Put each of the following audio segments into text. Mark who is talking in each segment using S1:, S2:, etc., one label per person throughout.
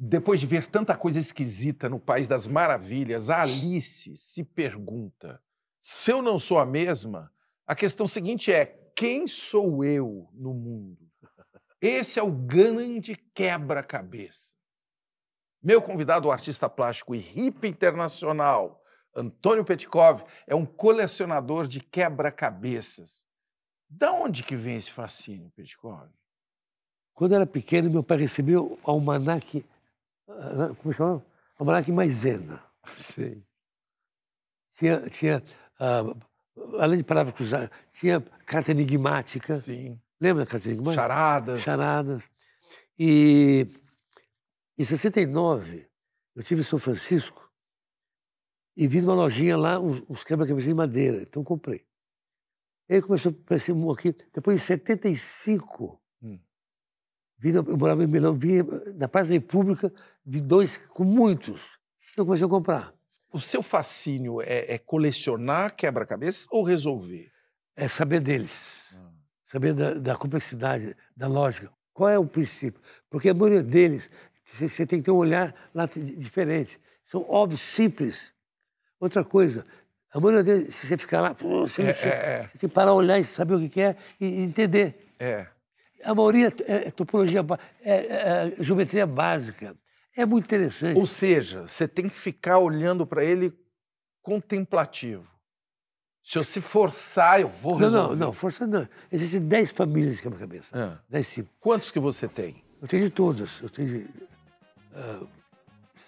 S1: Depois de ver tanta coisa esquisita no País das Maravilhas, a Alice se pergunta: se eu não sou a mesma, a questão seguinte é: quem sou eu no mundo? Esse é o grande quebra-cabeça. Meu convidado, o artista plástico e hippie internacional, Antônio Petkov, é um colecionador de quebra-cabeças. Da onde que vem esse fascínio, Petkov? Quando era pequeno, meu
S2: pai recebeu o almanaque ah, ah, como chama? Almanac Maisena. Sim. Tinha, tinha uh, além de palavras cruzadas, tinha carta enigmática. Sim. Lembra da carta enigmática? Charadas. Charadas. E em 69, eu tive em São Francisco e vi numa lojinha lá uns, uns quebra cabeça de madeira. Então comprei. Aí começou a aparecer um aqui. Depois, em 75, hum. Vida, eu morava em
S1: Milão, vinha na Praça da República, vi dois com muitos. então comecei a comprar. O seu fascínio é, é colecionar quebra-cabeças ou resolver? É saber deles, ah. saber da, da, complexidade, da lógica. Qual é o princípio?
S2: Porque a maioria deles, você tem que ter um olhar lá diferente. São óbvios, simples. Outra coisa, a maioria deles, se você ficar lá, você, é, é, é. tem que parar, olhar e saber o que é e entender. É. A maioria é, é topologia, é,
S1: é, é geometria básica. É muito interessante. Ou seja, você tem que ficar olhando para ele contemplativo. Se eu se forçar, eu vou resolver. Não, não, não, força não. Existem dez famílias de quebra cabeça. Ah. Dez tipos. Quantos que você tem? Eu tenho
S2: de todas. Eu tenho de, uh,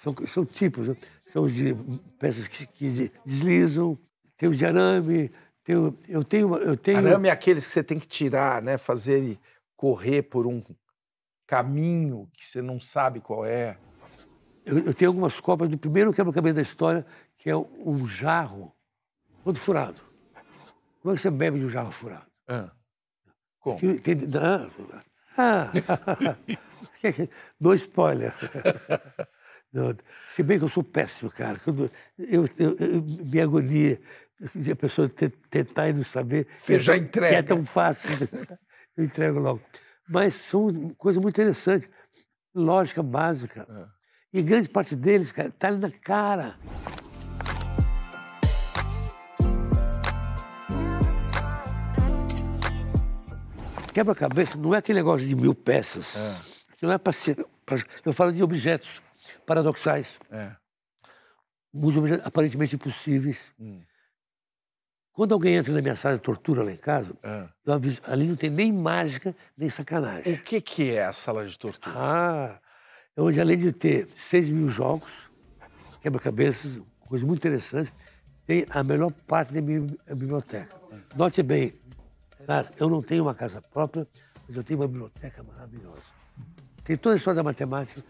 S2: são, são, tipos. Né? São de
S1: peças que, que deslizam, tem os de arame, eu tenho, eu tenho. Arame é aquele que você tem que tirar, né? Fazer ele correr por um caminho que você não sabe qual é. Eu, eu tenho algumas cópias do primeiro quebra-cabeça da história,
S2: que é um jarro todo furado. Como é que você bebe de um jarro furado?
S1: Ah. Como? Tem,
S2: ah, dois spoilers. Não, se bem que eu sou péssimo, cara. Eu, eu, eu, me agonia. A pessoa tentar e não saber. Você é já É tão fácil. eu entrego logo. Mas são coisas muito interessantes, lógica básica. É. E grande parte deles, cara, tá ali na cara. Quebra-cabeça não é aquele negócio de mil peças. É. é para ser. Eu falo de objetos paradoxais. É. Muitos objetos aparentemente impossíveis. Hum. Quando alguém entra na minha sala de tortura lá em casa, ah. eu aviso, ali não tem nem mágica, nem sacanagem. O que, que é a sala de tortura? Ah, é onde além de ter 6 mil jogos, quebra-cabeças, coisas muito interessantes, tem a melhor parte da minha biblioteca. Note bem, eu não tenho uma casa própria, mas eu tenho uma biblioteca maravilhosa. Tem toda a história da matemática,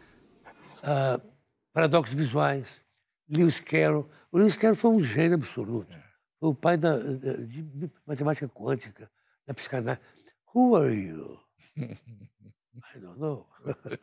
S2: ah, paradoxos visuais, Lewis Carroll. O Lewis Carroll foi um gênio absoluto. Foi o pai da, da, de matemática quântica, da psicanálise. Who are you? I don't know.